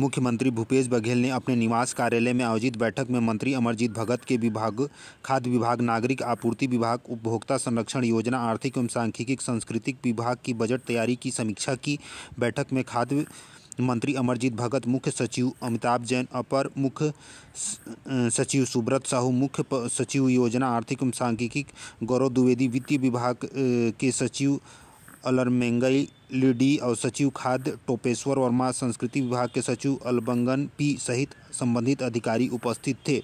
मुख्यमंत्री भूपेश बघेल ने अपने निवास कार्यालय में आयोजित बैठक में मंत्री अमरजीत भगत के विभाग खाद्य विभाग नागरिक आपूर्ति विभाग उपभोक्ता संरक्षण योजना आर्थिक एवं सांख्यिकी सांस्कृतिक विभाग की बजट तैयारी की समीक्षा की बैठक में खाद्य मंत्री अमरजीत भगत मुख्य सचिव अमिताभ जैन अपर मुख्य सचिव सुब्रत साहू मुख्य सचिव योजना आर्थिक एवं सांख्यिकी गौरव द्विवेदी वित्तीय विभाग के सचिव अलरमेंगई लेडी और सचिव खाद्य टोपेश्वर वर्मा संस्कृति विभाग के सचिव अलबंगन पी सहित संबंधित अधिकारी उपस्थित थे